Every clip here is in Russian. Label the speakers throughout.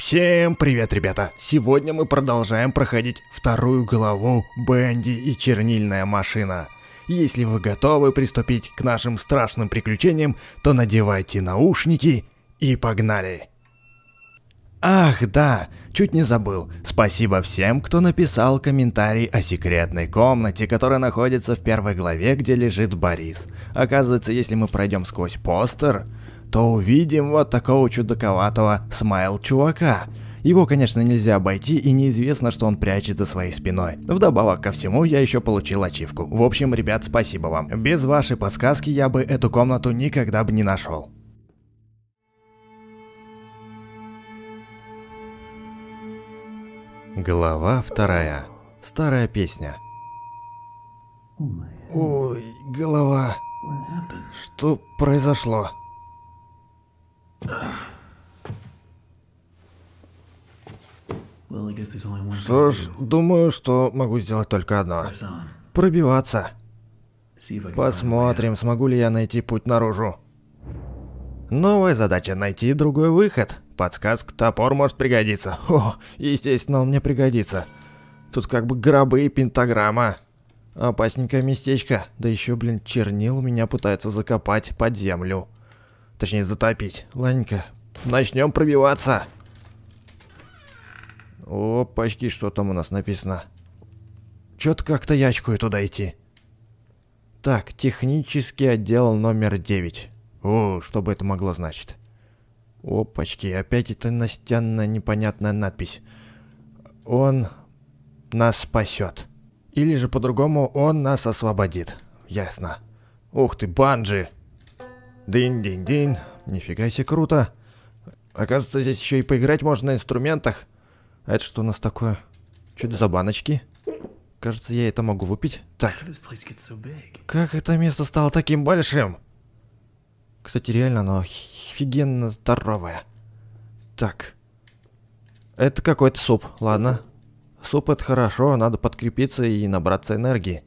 Speaker 1: Всем привет, ребята! Сегодня мы продолжаем проходить вторую главу «Бенди и чернильная машина». Если вы готовы приступить к нашим страшным приключениям, то надевайте наушники и погнали! Ах да, чуть не забыл. Спасибо всем, кто написал комментарий о секретной комнате, которая находится в первой главе, где лежит Борис. Оказывается, если мы пройдем сквозь постер, то увидим вот такого чудаковатого смайл-чувака. Его, конечно, нельзя обойти, и неизвестно, что он прячет за своей спиной. Вдобавок ко всему, я еще получил ачивку. В общем, ребят, спасибо вам. Без вашей подсказки я бы эту комнату никогда бы не нашел. Глава вторая. Старая песня. Ой, голова. Что произошло? Что ж, думаю, что могу сделать только одно. Пробиваться. Посмотрим, смогу ли я найти путь наружу. Новая задача — найти другой выход. Подсказка «Топор» может пригодиться. О, естественно, он мне пригодится. Тут как бы гробы и пентаграмма. Опасненькое местечко. Да еще, блин, чернил меня пытается закопать под землю. Точнее, затопить. Ладненько. Начнем пробиваться. Опачки, что там у нас написано? Чё-то как-то ячкую туда идти. Так, технический отдел номер 9. О, что бы это могло значить? Опачки, опять эта настенная непонятная надпись. Он нас спасет. Или же по-другому, он нас освободит. Ясно. Ух ты, банджи! Дынь-дынь-дынь. Нифига себе круто. Оказывается, здесь еще и поиграть можно на инструментах. А это что у нас такое? Что это за баночки? Кажется, я это могу выпить. Так. Как это место стало таким большим? Кстати, реально оно офигенно здоровое. Так. Это какой-то суп, ладно. Суп это хорошо, надо подкрепиться и набраться энергии.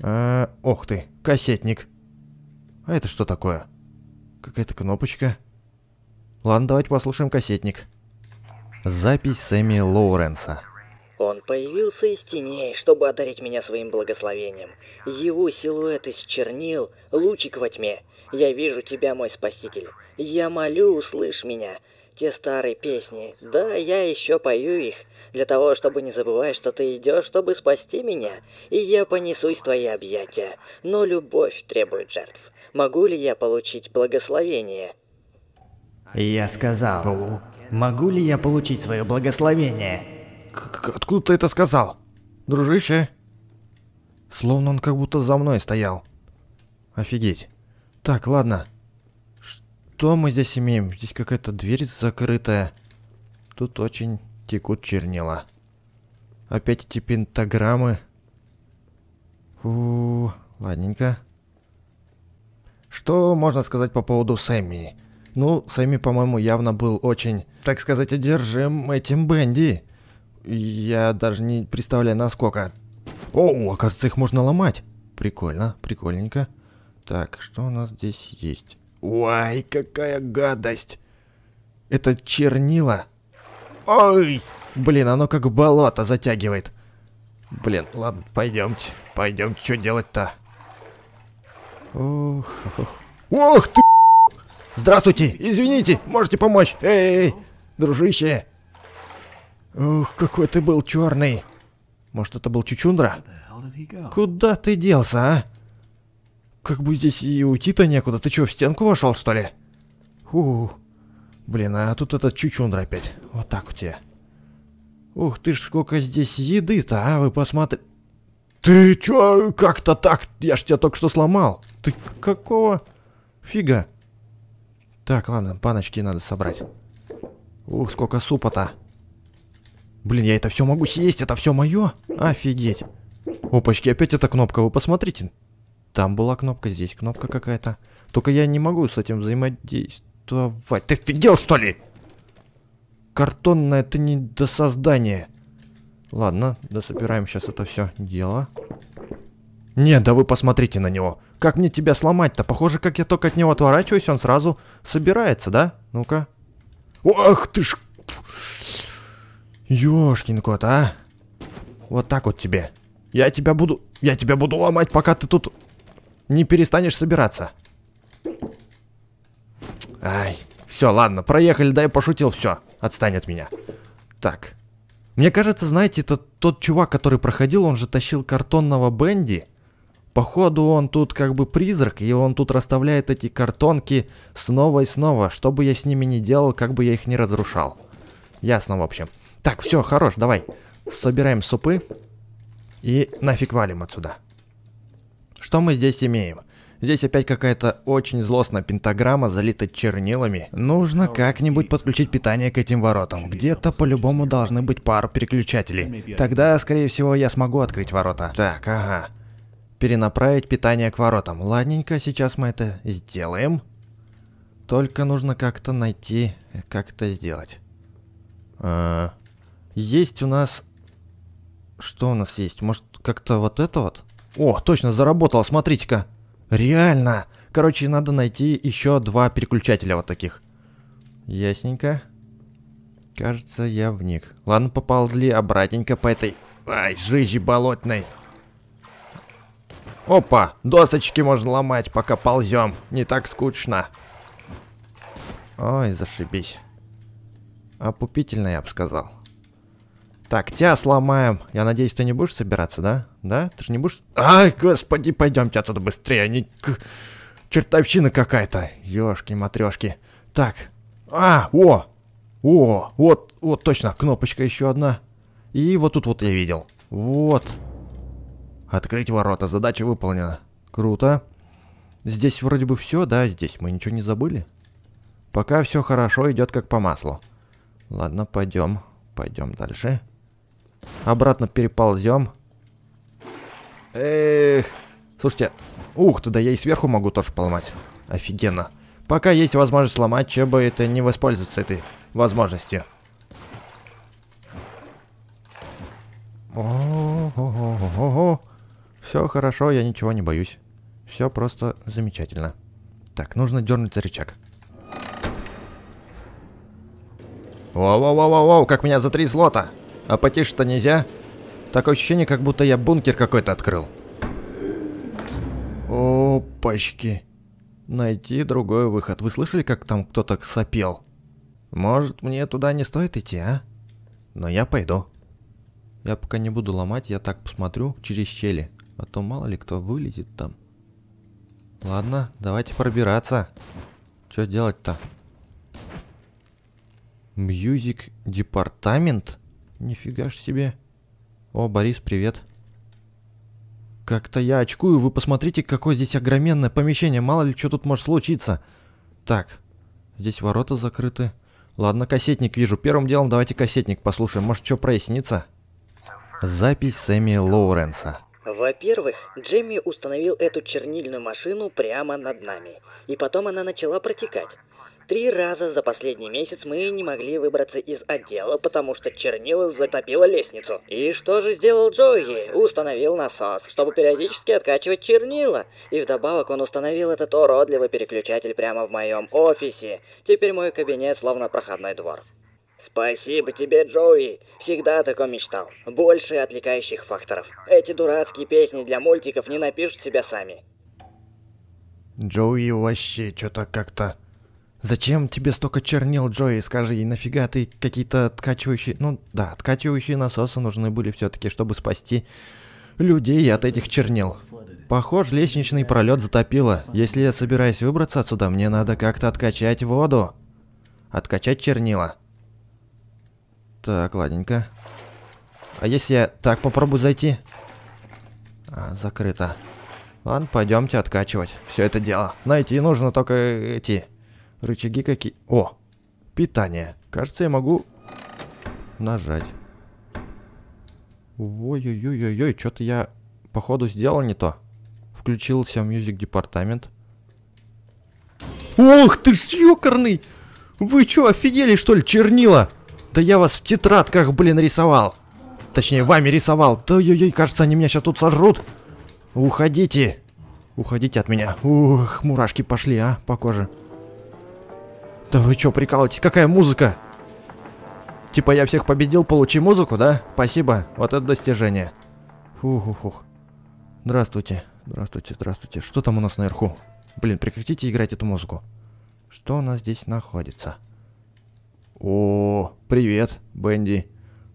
Speaker 1: А, ох ты, кассетник. А это что такое? Какая-то кнопочка. Ладно, давайте послушаем кассетник. Запись Сэмми Лоуренса.
Speaker 2: Он появился из теней, чтобы одарить меня своим благословением. Его силуэт из чернил, лучик во тьме. Я вижу тебя, мой спаситель. Я молю, услышь меня. Те старые песни, да, я еще пою их, для того, чтобы не забывать, что ты идешь, чтобы спасти меня, и я понесусь твои объятия. Но любовь требует жертв могу ли я получить благословение? Я сказал,
Speaker 1: могу ли я получить свое благословение? К откуда ты это сказал? Дружище? Словно он как будто за мной стоял. Офигеть. Так, ладно. Что мы здесь имеем? Здесь какая-то дверь закрытая. Тут очень текут чернила. Опять эти пентаграммы. Фу, ладненько. Что можно сказать по поводу Сэмми? Ну, Сэмми, по-моему, явно был очень, так сказать, одержим этим Бенди. Я даже не представляю, насколько. О, оказывается, их можно ломать. Прикольно, прикольненько. Так, что у нас здесь есть? Ой, какая гадость. Это чернила. Ой, блин, оно как болото затягивает. Блин, ладно, пойдемте, пойдемте, что делать-то? Ох, ох. ох ты! Здравствуйте! Извините! Можете помочь? Эй, эй, дружище! Ух, какой ты был черный! Может, это был Чучундра? Куда ты делся, а? Как бы здесь и уйти-то некуда. Ты что, в стенку вошел, что ли? Фу. Блин, а тут этот Чучундра опять. Вот так у тебя. Ух ты ж, сколько здесь еды-то, а? Вы посмотрите. Ты чё, как-то так? Я ж тебя только что сломал. Ты какого фига? Так, ладно, баночки надо собрать. Ух, сколько супа-то. Блин, я это все могу съесть, это все мое? Офигеть. Опачки, опять эта кнопка, вы посмотрите. Там была кнопка, здесь кнопка какая-то. Только я не могу с этим взаимодействовать. Ты офигел, что ли? Картонное это не до создания. Ладно, дособираем сейчас это все дело. Не, да вы посмотрите на него. Как мне тебя сломать-то? Похоже, как я только от него отворачиваюсь, он сразу собирается, да? Ну-ка. Ох ты ж... Ёшкин кот, а? Вот так вот тебе. Я тебя буду... Я тебя буду ломать, пока ты тут не перестанешь собираться. Ай, все, ладно, проехали, да я пошутил, все, отстань от меня. Так, мне кажется, знаете, это тот чувак, который проходил, он же тащил картонного Бенди. Походу, он тут как бы призрак, и он тут расставляет эти картонки снова и снова. Что бы я с ними ни делал, как бы я их не разрушал. Ясно, в общем. Так, все, хорош, давай. Собираем супы и нафиг валим отсюда. Что мы здесь имеем? Здесь опять какая-то очень злостная пентаграмма, залита чернилами. Нужно как-нибудь подключить питание к этим воротам. Где-то по-любому должны быть пару переключателей. Тогда, скорее всего, я смогу открыть ворота. Так, ага. Перенаправить питание к воротам. Ладненько, сейчас мы это сделаем. Только нужно как-то найти, как это сделать. А, есть у нас... Что у нас есть? Может, как-то вот это вот? О, точно, заработало, смотрите-ка. Реально! Короче, надо найти еще два переключателя вот таких. Ясненько. Кажется, я в них. Ладно, поползли обратненько по этой... Ай, жижи болотной. Опа, досочки можно ломать, пока ползем. Не так скучно. Ой, зашибись. Опупительно, я бы сказал. Так, тебя сломаем. Я надеюсь, ты не будешь собираться, да? да? Ты же не будешь... Ай, господи, пойдемте отсюда быстрее, они... Чертовщина какая-то, ёшки-матрёшки. Так, а, о, о, вот, вот точно, кнопочка еще одна. И вот тут вот я видел. Вот. Открыть ворота, задача выполнена. Круто. Здесь вроде бы все, да, здесь мы ничего не забыли. Пока все хорошо, идет как по маслу. Ладно, пойдем, пойдем дальше. Обратно переползем. Эх. Слушайте, ух ты, да я и сверху могу тоже поломать. Офигенно. Пока есть возможность сломать, чем бы это не воспользоваться этой возможностью. О-о-о-о-о. Все хорошо, я ничего не боюсь. Все просто замечательно. Так, нужно дернуть за рычаг. Воу-воу-воу-воу, как меня за три слота! А потише-то нельзя? Такое ощущение, как будто я бункер какой-то открыл. Опачки. Найти другой выход. Вы слышали, как там кто-то сопел? Может, мне туда не стоит идти, а? Но я пойду. Я пока не буду ломать, я так посмотрю через щели. А то мало ли кто вылезет там. Ладно, давайте пробираться. Что делать-то? Мьюзик департамент? Нифига ж себе. О, Борис, привет. Как-то я очкую, вы посмотрите, какое здесь огроменное помещение, мало ли что тут может случиться. Так, здесь ворота закрыты. Ладно, кассетник вижу. Первым делом давайте кассетник послушаем, может что прояснится. Запись Сэмми Лоуренса.
Speaker 2: Во-первых, Джемми установил эту чернильную машину прямо над нами. И потом она начала протекать. Три раза за последний месяц мы не могли выбраться из отдела, потому что чернила затопило лестницу. И что же сделал Джои? Установил насос, чтобы периодически откачивать чернила. И вдобавок он установил этот уродливый переключатель прямо в моем офисе. Теперь мой кабинет словно проходной двор. Спасибо тебе, Джои. Всегда о таком мечтал. Больше отвлекающих факторов. Эти дурацкие песни для мультиков не напишут себя сами.
Speaker 1: Джоуи вообще что-то как-то Зачем тебе столько чернил, Джои? Скажи, и нафига ты какие-то откачивающие... Ну да, откачивающие насосы нужны были все-таки, чтобы спасти людей от этих чернил. Похож, лестничный пролет затопило. Если я собираюсь выбраться отсюда, мне надо как-то откачать воду. Откачать чернила. Так, ладненько. А если я так попробую зайти? А, закрыто. Ладно, пойдемте откачивать все это дело. Найти нужно только идти. Рычаги какие? О! Питание. Кажется, я могу нажать. Ой-ой-ой-ой-ой, что-то я, походу, сделал не то. Включился в Music департамент. Ох ты ж ёкарный! Вы чё, офигели, что ли, чернила? Да я вас в тетрадках, блин, рисовал. Точнее, вами рисовал. Да ой-ой, кажется, они меня сейчас тут сожрут. Уходите. Уходите от меня. Ух, мурашки пошли, а, по коже. Да вы что, прикалываетесь? Какая музыка? Типа я всех победил, получи музыку, да? Спасибо, вот это достижение. Фух-фух-фух. Здравствуйте, здравствуйте, здравствуйте. Что там у нас наверху? Блин, прекратите играть эту музыку. Что у нас здесь находится? О, привет, Бенди.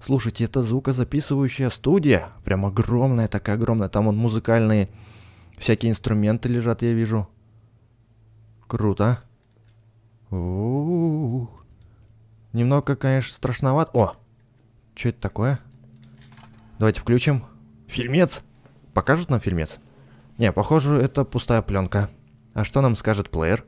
Speaker 1: Слушайте, это звукозаписывающая студия. Прям огромная такая, огромная. Там он музыкальные всякие инструменты лежат, я вижу. Круто. У Немного, конечно, страшноват. О! Что это такое? Давайте включим. Фильмец! Покажут нам фильмец? Не, похоже, это пустая пленка. А что нам скажет плеер?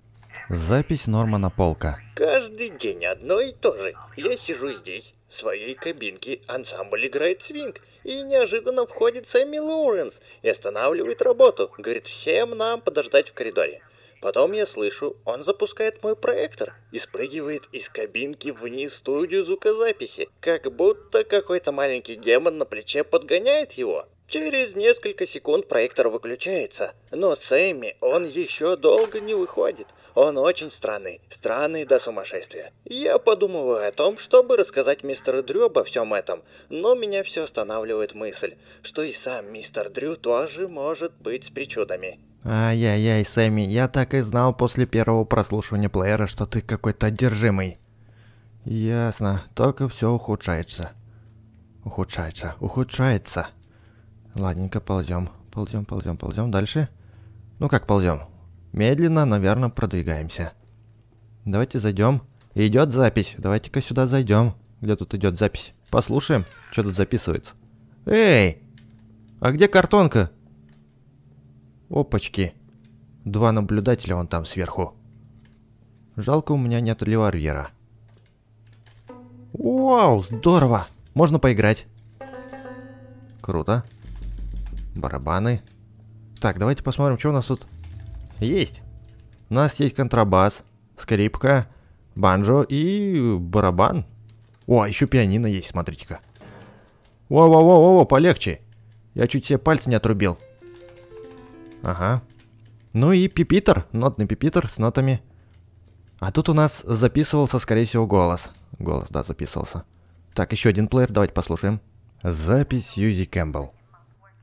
Speaker 1: Запись Нормана Полка. Каждый день одно и то же. Я сижу здесь, в своей кабинке. Ансамбль играет свинг. И неожиданно входит Сэмми Лоуренс и останавливает работу. Говорит всем нам подождать в коридоре. Потом я слышу, он запускает мой проектор и спрыгивает из кабинки вниз в студию звукозаписи, как будто какой-то маленький демон на плече подгоняет его. Через несколько секунд проектор выключается, но Сэмми, он еще долго не выходит. Он очень странный, странный до сумасшествия. Я подумываю о том, чтобы рассказать мистеру Дрю обо всем этом, но меня все останавливает мысль, что и сам мистер Дрю тоже может быть с причудами. Ай-яй-яй, Сэмми, я так и знал после первого прослушивания плеера, что ты какой-то одержимый. Ясно, только все ухудшается. Ухудшается, ухудшается. Ладненько, ползем, ползем, ползем, ползем дальше. Ну как ползем? Медленно, наверное, продвигаемся. Давайте зайдем. Идет запись. Давайте-ка сюда зайдем. Где тут идет запись? Послушаем, что тут записывается. Эй! А где картонка? Опачки. Два наблюдателя вон там сверху. Жалко, у меня нет револьвера. Вау, здорово! Можно поиграть. Круто. Барабаны. Так, давайте посмотрим, что у нас тут есть. У нас есть контрабас, скрипка, банджо и барабан. О, а еще пианино есть, смотрите-ка. Во-во-во-во, полегче. Я чуть себе пальцы не отрубил. Ага. Ну и пипитер, нотный пипитер с нотами. А тут у нас записывался, скорее всего, голос. Голос, да, записывался. Так, еще один плеер, давайте послушаем. Запись Юзи Кэмпбелл.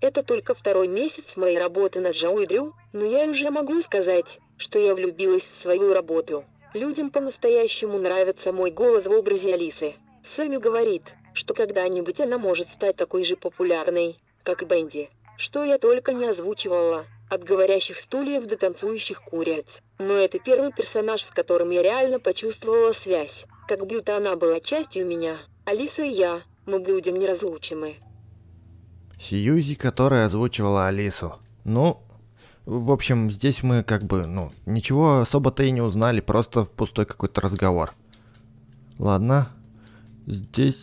Speaker 1: Это только второй месяц моей работы над Джоуи Дрю, но я уже могу сказать, что я влюбилась в свою работу. Людям по-настоящему нравится мой голос в образе Алисы. Сэмю говорит, что когда-нибудь она может стать такой же популярной, как и Бенди. Что я только не озвучивала, от говорящих стульев до танцующих куриц. Но
Speaker 2: это первый персонаж, с которым я реально почувствовала связь. Как будто она была частью меня. Алиса и я. Мы блюдем неразлучимы.
Speaker 1: Сьюзи, которая озвучивала Алису. Ну, в общем, здесь мы как бы, ну, ничего особо-то и не узнали, просто пустой какой-то разговор. Ладно, здесь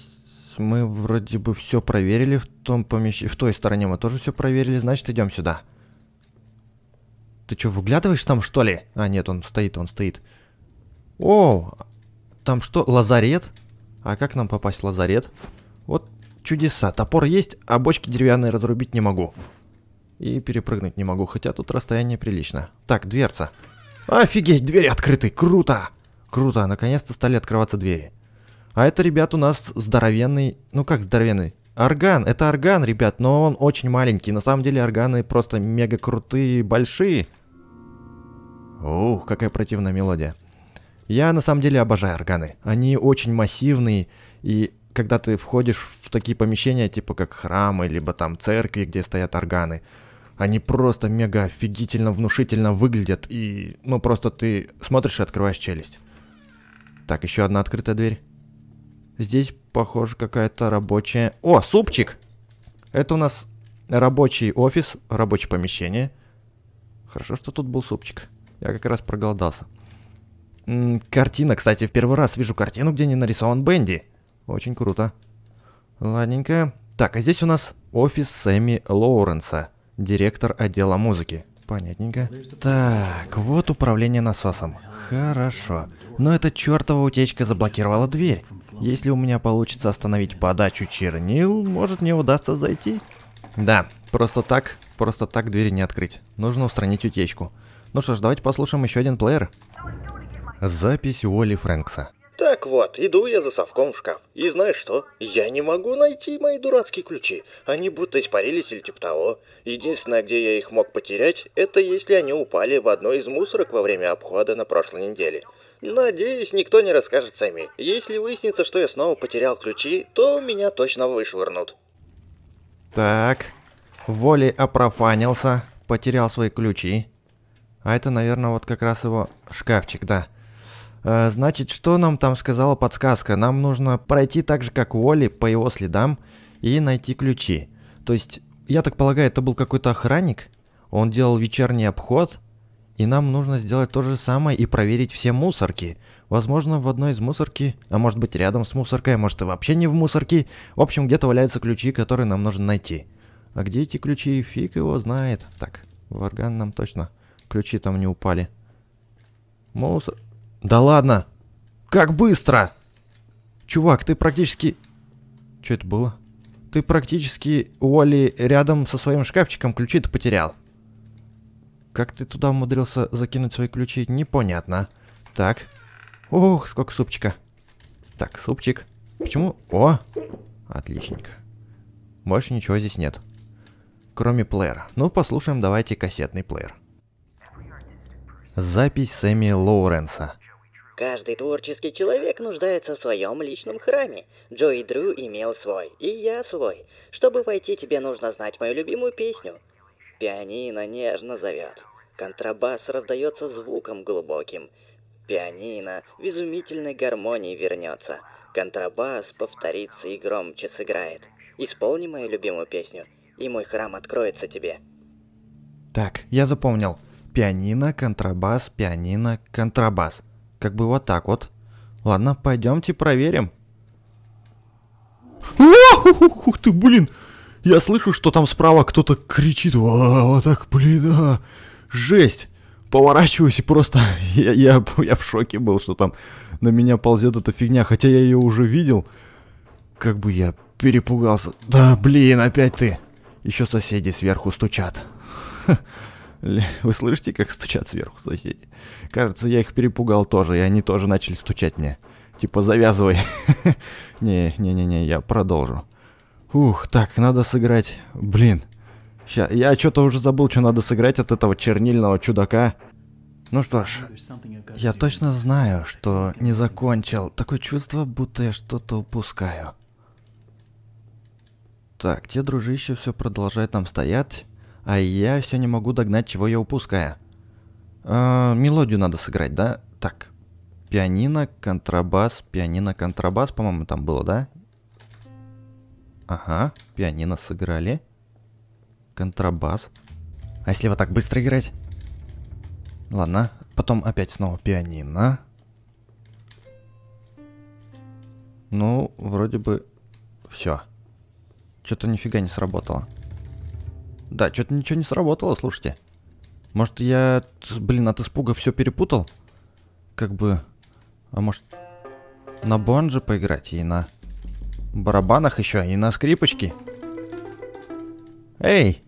Speaker 1: мы вроде бы все проверили в том помещении, в той стороне мы тоже все проверили, значит идем сюда. Ты что, выглядываешь там, что ли? А, нет, он стоит, он стоит. О, там что, лазарет? А как нам попасть в лазарет? Вот чудеса. Топор есть, а бочки деревянные разрубить не могу. И перепрыгнуть не могу, хотя тут расстояние прилично. Так, дверца. Офигеть, двери открыты, круто! Круто, наконец-то стали открываться двери. А это, ребят, у нас здоровенный... Ну как здоровенный? Орган, это орган, ребят, но он очень маленький. На самом деле органы просто мега крутые, большие. Ух, какая противная мелодия. Я на самом деле обожаю органы. Они очень массивные, и когда ты входишь в такие помещения, типа как храмы, либо там церкви, где стоят органы, они просто мега офигительно внушительно выглядят, и ну просто ты смотришь и открываешь челюсть. Так, еще одна открытая дверь. Здесь, похоже, какая-то рабочая... О, супчик! Это у нас рабочий офис, рабочее помещение. Хорошо, что тут был супчик. Я как раз проголодался. М -м, картина, кстати, в первый раз вижу картину, где не нарисован Бенди. Очень круто. Ладненько. Так, а здесь у нас офис Сэмми Лоуренса, директор отдела музыки. Понятненько. Так, вот управление насосом. Хорошо. Но эта чертова утечка заблокировала дверь. Если у меня получится остановить подачу чернил, может мне удастся зайти? Да, просто так, просто так двери не открыть. Нужно устранить утечку. Ну что ж, давайте послушаем еще один плеер. Запись Уолли Фрэнкса. Так вот, иду я за совком в шкаф. И знаешь что? Я не могу найти мои дурацкие ключи. Они будто испарились или типа того. Единственное, где я их мог потерять, это если они упали в одну из мусорок во время обхода на прошлой неделе. Надеюсь, никто не расскажет сами. Если выяснится, что я снова потерял ключи, то меня точно вышвырнут. Так. Волей опрофанился, потерял свои ключи. А это, наверное, вот как раз его шкафчик, да. Э, значит, что нам там сказала подсказка? Нам нужно пройти так же, как у Оли, по его следам и найти ключи. То есть, я так полагаю, это был какой-то охранник. Он делал вечерний обход, и нам нужно сделать то же самое и проверить все мусорки. Возможно, в одной из мусорки, а может быть рядом с мусоркой, а может и вообще не в мусорке. В общем, где-то валяются ключи, которые нам нужно найти. А где эти ключи, фиг его знает. Так, в орган нам точно ключи там не упали. Мусор... Да ладно! Как быстро! Чувак, ты практически... Что это было? Ты практически Уолли рядом со своим шкафчиком ключи-то потерял. Как ты туда умудрился закинуть свои ключи, непонятно. Так. Ох, сколько супчика. Так, супчик. Почему? О! Отличненько. Больше ничего здесь нет. Кроме плеера. Ну, послушаем давайте кассетный плеер. Запись Сэмми Лоуренса.
Speaker 2: Каждый творческий человек нуждается в своем личном храме. Джои Дрю имел свой, и я свой. Чтобы войти, тебе нужно знать мою любимую песню. Пианино нежно зовет. Контрабас раздается звуком глубоким. Пианино в изумительной гармонии вернется. Контрабас повторится и громче сыграет. Исполни мою любимую песню, и мой храм откроется тебе.
Speaker 1: Так, я запомнил. Пианино, контрабас, пианино, контрабас как бы вот так вот. Ладно, пойдемте проверим. Ух ты, блин! Я слышу, что там справа кто-то кричит. Вот так, блин, а! жесть! Поворачиваюсь и просто... Я, я, я в шоке был, что там на меня ползет эта фигня, хотя я ее уже видел. Как бы я перепугался. Да, блин, опять ты. Еще соседи сверху стучат. Вы слышите, как стучат сверху соседи? Кажется, я их перепугал тоже, и они тоже начали стучать мне. Типа, завязывай. Не-не-не, не, я продолжу. Ух, так, надо сыграть. Блин. Ща, я что-то уже забыл, что надо сыграть от этого чернильного чудака. Ну что ж, я точно знаю, что не закончил. Такое чувство, будто я что-то упускаю. Так, те дружище все продолжают там стоять. А я все не могу догнать, чего я упускаю. Э, мелодию надо сыграть, да? Так. Пианино, контрабас, пианино, контрабас, по-моему, там было, да? Ага, пианино сыграли. Контрабас. А если вот так быстро играть? Ладно, потом опять снова пианино. Ну, вроде бы все. Что-то нифига не сработало. Да, что-то ничего не сработало, слушайте. Может, я, блин, от испуга все перепутал? Как бы... А может, на бонже поиграть и на барабанах еще, и на скрипочке? Эй!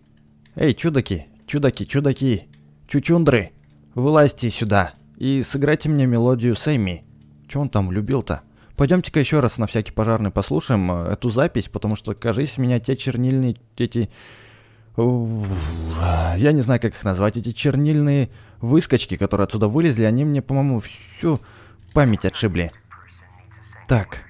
Speaker 1: Эй, чудаки, чудаки, чудаки, чучундры, вылазьте сюда и сыграйте мне мелодию Сэмми. Че он там любил-то? Пойдемте-ка еще раз на всякий пожарный послушаем э, эту запись, потому что, кажись, меня те чернильные эти Э, я не знаю, как их назвать. Эти чернильные выскочки, которые отсюда вылезли, они мне, по-моему, всю память отшибли. Так,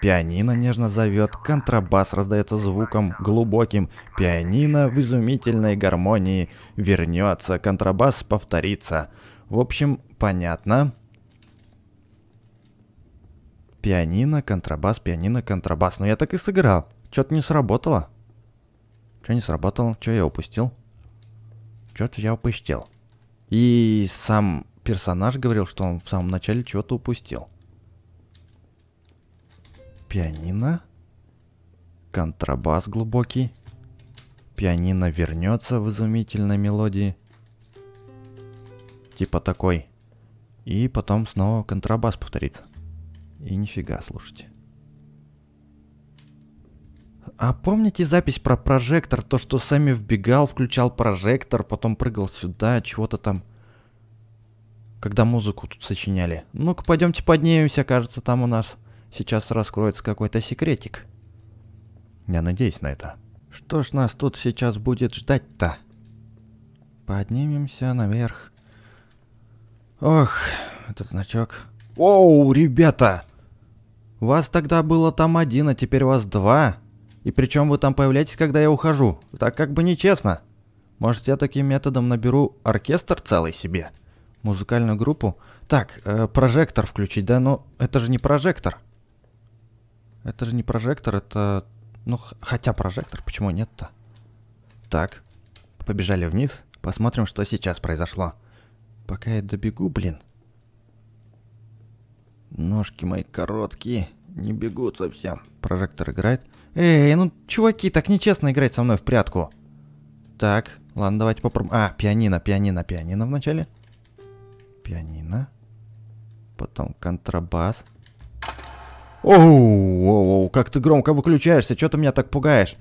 Speaker 1: пианино нежно зовет, контрабас раздается звуком глубоким, пианино в изумительной гармонии вернется, контрабас повторится. В общем, понятно. Пианино, контрабас, пианино, контрабас. Но я так и сыграл. Что-то не сработало. Что не сработало? Что я упустил? Что-то я упустил. И сам персонаж говорил, что он в самом начале чего-то упустил. Пианино. Контрабас глубокий. Пианино вернется в изумительной мелодии. Типа такой. И потом снова контрабас повторится. И нифига, слушайте а помните запись про прожектор? То, что сами вбегал, включал прожектор, потом прыгал сюда, чего-то там. Когда музыку тут сочиняли. Ну-ка, пойдемте поднимемся, кажется, там у нас сейчас раскроется какой-то секретик. Я надеюсь на это. Что ж нас тут сейчас будет ждать-то? Поднимемся наверх. Ох, этот значок. Оу, ребята! Вас тогда было там один, а теперь вас два. И причем вы там появляетесь, когда я ухожу. Так как бы нечестно. Может, я таким методом наберу оркестр целый себе? Музыкальную группу? Так, э, прожектор включить, да? Но это же не прожектор. Это же не прожектор, это... Ну, хотя прожектор, почему нет-то? Так, побежали вниз, посмотрим, что сейчас произошло. Пока я добегу, блин. Ножки мои короткие, не бегут совсем. Прожектор играет. Эй, ну чуваки, так нечестно играть со мной в прятку. Так, ладно, давайте попробуем. А, пианино, пианино, пианино вначале. Пианино. Потом контрабас. Оу, как ты громко выключаешься, что ты меня так пугаешь?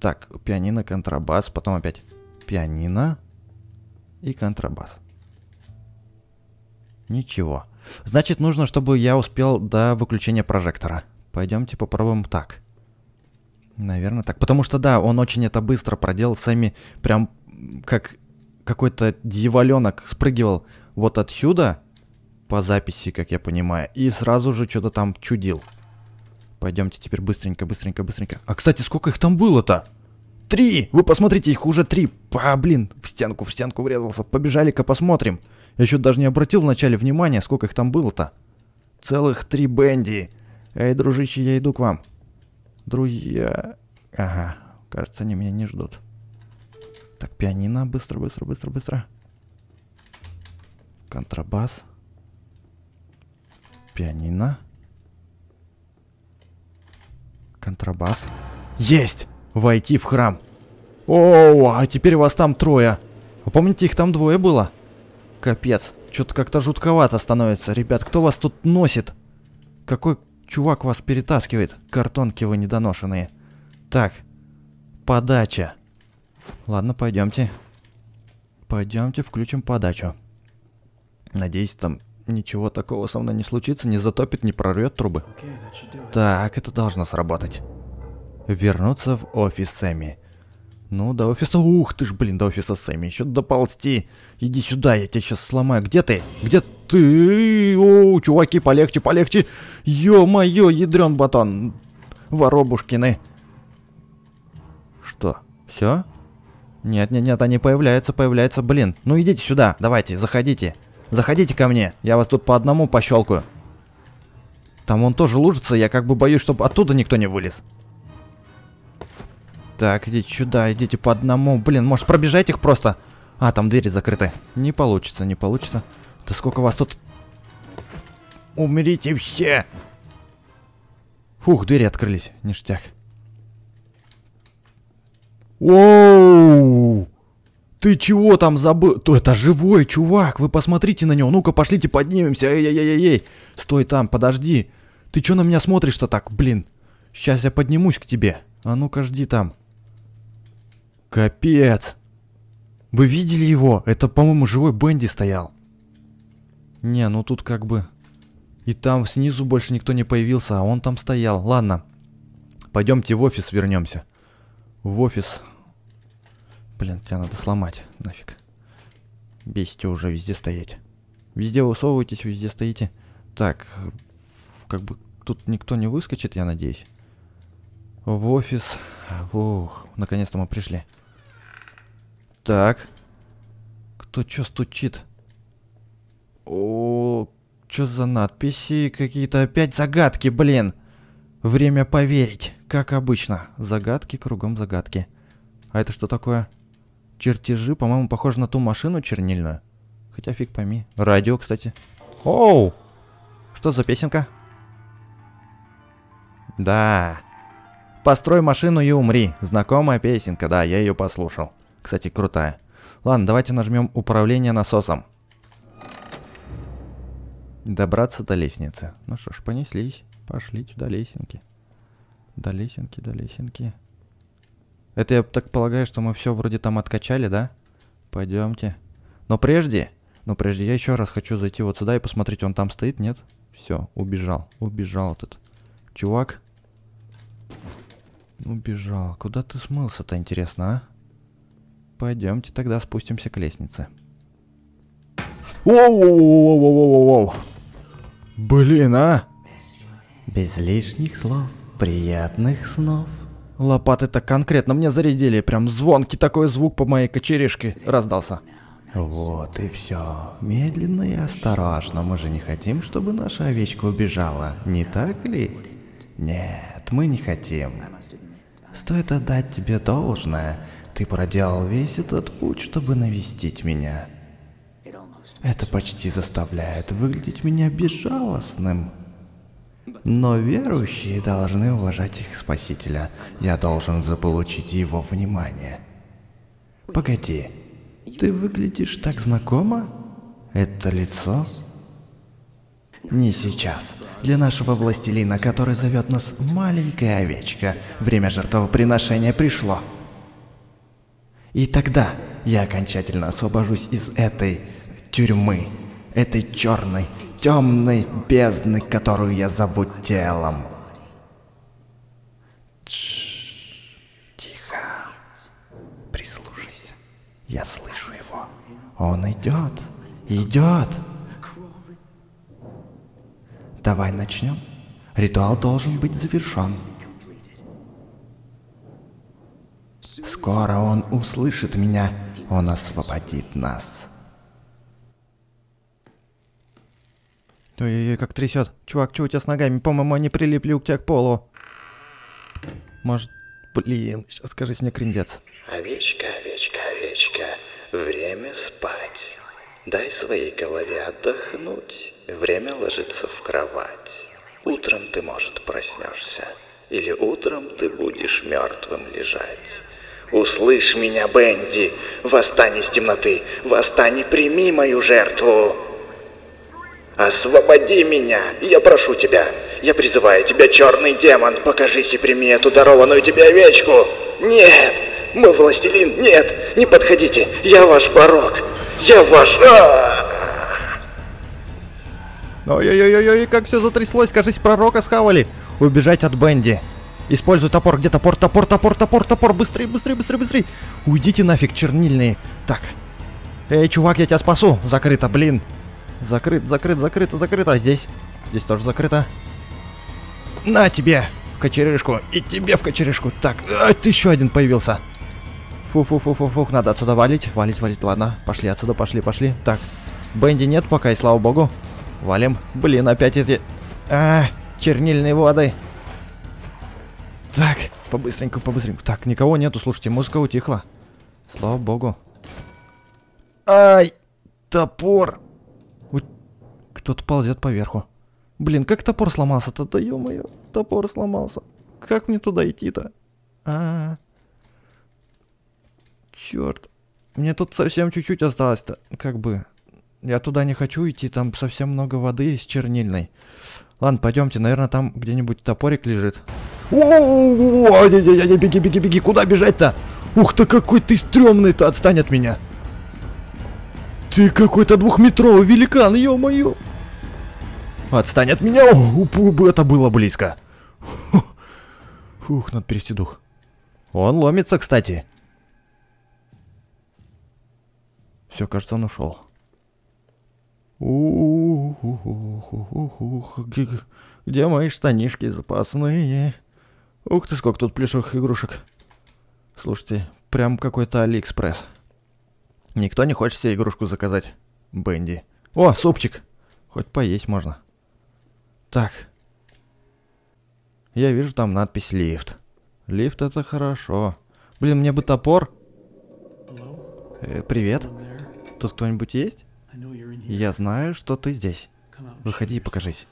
Speaker 1: Так, пианино, контрабас, потом опять пианино и контрабас. Ничего. Значит, нужно, чтобы я успел до выключения прожектора. Пойдемте попробуем так. Наверное так. Потому что, да, он очень это быстро проделал. сами прям как какой-то дьяволенок спрыгивал вот отсюда по записи, как я понимаю, и сразу же что-то там чудил. Пойдемте теперь быстренько, быстренько, быстренько. А, кстати, сколько их там было-то? Три! Вы посмотрите, их уже три. А, блин, в стенку, в стенку врезался. Побежали-ка посмотрим. Я еще даже не обратил вначале внимания, сколько их там было-то. Целых три Бенди. Эй, дружище, я иду к вам. Друзья... Ага, кажется, они меня не ждут. Так, пианино, быстро, быстро, быстро, быстро. Контрабас. Пианино. Контрабас. Есть! Войти в храм. О, а теперь вас там трое. Вы а помните, их там двое было? Капец. Что-то как-то жутковато становится. Ребят, кто вас тут носит? Какой Чувак вас перетаскивает, картонки вы недоношенные. Так, подача. Ладно, пойдемте. Пойдемте, включим подачу. Надеюсь, там ничего такого со мной не случится, не затопит, не прорвет трубы. Okay, так, это должно сработать. Вернуться в офис Сэмми. Ну, до офиса... Ух ты ж, блин, до офиса Сэмми. Еще доползти. Иди сюда, я тебя сейчас сломаю. Где ты? Где ты, о, чуваки, полегче, полегче. Ё-моё, ядрен батон. Воробушкины. Что, все? Нет, нет, нет, они появляются, появляются, блин. Ну идите сюда, давайте, заходите. Заходите ко мне, я вас тут по одному пощелкаю. Там он тоже лужится, я как бы боюсь, чтобы оттуда никто не вылез. Так, идите сюда, идите по одному. Блин, может пробежать их просто? А, там двери закрыты. Не получится, не получится. Да сколько вас тут... Умрите все! Фух, двери открылись. Ништяк.
Speaker 2: Оу!
Speaker 1: Ты чего там забыл? То это живой чувак, вы посмотрите на него. Ну-ка, пошлите, поднимемся. Эй-эй-эй-эй. Стой там, подожди. Ты чё на меня смотришь-то так, блин? Сейчас я поднимусь к тебе. А ну-ка, жди там. Капец. Вы видели его? Это, по-моему, живой Бенди стоял. Не, ну тут как бы... И там снизу больше никто не появился, а он там стоял. Ладно. Пойдемте в офис вернемся. В офис. Блин, тебя надо сломать. Нафиг. Бесите уже везде стоять. Везде высовывайтесь, везде стоите. Так, как бы тут никто не выскочит, я надеюсь. В офис. Ух, наконец-то мы пришли. Так. Кто что стучит?
Speaker 2: О,
Speaker 1: что за надписи? Какие-то опять загадки, блин. Время поверить, как обычно. Загадки, кругом загадки. А это что такое? Чертежи, по-моему, похожи на ту машину чернильную. Хотя фиг пойми. Радио, кстати. Оу! Что за песенка? Да. Построй машину и умри. Знакомая песенка, да, я ее послушал. Кстати, крутая. Ладно, давайте нажмем управление насосом. Добраться до лестницы. Ну что ж, понеслись. Пошли туда лесенки. До лесенки, до лесенки. Это я так полагаю, что мы все вроде там откачали, да? Пойдемте. Но прежде, но прежде я еще раз хочу зайти вот сюда и посмотреть, он там стоит, нет? Все, убежал, убежал этот чувак. Убежал. Куда ты смылся-то, интересно, а? Пойдемте тогда спустимся к лестнице. Воу-воу-воу-воу-воу-воу! Блин, а? Без лишних слов, приятных снов. Лопаты-то конкретно мне зарядили, прям звонкий такой звук по моей кочерешке раздался. Вот и все. Медленно и осторожно, мы же не хотим, чтобы наша овечка убежала, не так ли? Нет, мы не хотим. Стоит отдать тебе должное, ты проделал весь этот путь, чтобы навестить меня. Это почти заставляет выглядеть меня безжалостным. Но верующие должны уважать их Спасителя. Я должен заполучить его внимание. Погоди, ты выглядишь так знакомо? Это лицо? Не сейчас. Для нашего властелина, который зовет нас маленькая овечка, время жертвоприношения пришло. И тогда я окончательно освобожусь из этой тюрьмы, этой черной, темной бездны, которую я зову телом. тихо. Прислушайся. Я слышу его. Он идет. Идет. Давай начнем. Ритуал должен быть завершен. Скоро он услышит меня. Он освободит нас. Ой-ой-ой, ну, как трясет. Чувак, что у тебя с ногами? По-моему, они прилипли у тебя к полу. Может, блин, сейчас скажите мне крендец. Овечка, овечка, овечка, время спать. Дай своей голове отдохнуть. Время ложиться в кровать. Утром ты, может, проснешься. Или утром ты будешь мертвым лежать. Услышь меня, Бенди! Восстань из темноты! Восстань и прими мою жертву! «Освободи меня! Я прошу тебя! Я призываю тебя, черный демон! Покажись и прими эту дарованную тебе овечку! Нет! Мы властелин! Нет! Не подходите! Я ваш порог! Я ваш...» а! Ой-ой-ой-ой, как все затряслось, кажись, пророка схавали. Убежать от Бенди. Используй топор, где топор, топор, топор, топор, топор, быстрее, быстрее, быстрее, быстрее. Уйдите нафиг, чернильные. Так. Эй, чувак, я тебя спасу. Закрыто, блин. Закрыт, закрыт, закрыто, закрыто. А здесь? Здесь тоже закрыто. На тебе! В кочерышку! И тебе в кочерышку! Так, а, ты еще один появился! Фу-фу-фу-фу-фух, надо отсюда валить. Валить, валить, ладно. Пошли отсюда, пошли, пошли. Так, Бенди нет пока, и слава богу. Валим. Блин, опять эти... А, чернильные воды. Так, побыстренько, побыстренько. Так, никого нету, слушайте, музыка утихла. Слава богу. Ай, топор кто-то ползет поверху. Блин, как топор сломался-то, да ё-моё, топор сломался. Как мне туда идти-то? А, -а, а Черт. Мне тут совсем чуть-чуть осталось-то, как бы. Я туда не хочу идти, там совсем много воды с чернильной. Ладно, пойдемте, наверное, там где-нибудь топорик лежит. Беги, беги, беги, куда бежать-то? Ух ты, какой ты стрёмный-то, отстань от меня. Ты какой-то двухметровый великан, ё-моё. Отстань от меня! О, это было близко. Фух, Фух надо перевести дух. Он ломится, кстати. Все, кажется, он ушел. Где, где мои штанишки запасные? Ух ты, сколько тут плюшевых игрушек. Слушайте, прям какой-то Алиэкспресс. Никто не хочет себе игрушку заказать. Бенди. О, супчик. Хоть поесть можно. Так. Я вижу там надпись «Лифт». Лифт это хорошо. Блин, мне бы топор. Э, привет. Тут кто-нибудь есть? Я знаю, что ты здесь. Выходи и покажись.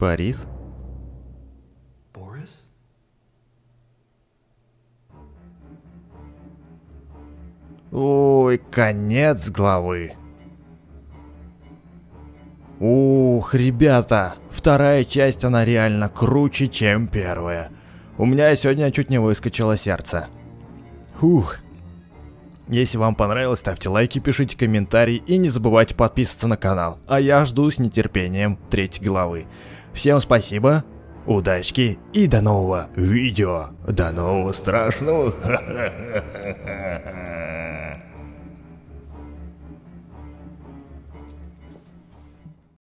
Speaker 1: Борис? Борис? О, главы, конец главы. Ух, ребята, вторая часть, она реально круче, чем первая. У меня сегодня чуть не выскочило сердце. Ух. Если вам понравилось, ставьте лайки, пишите комментарии и не забывайте подписываться на канал. А я жду с нетерпением третьей главы. Всем спасибо, удачки и до нового видео. До нового страшного.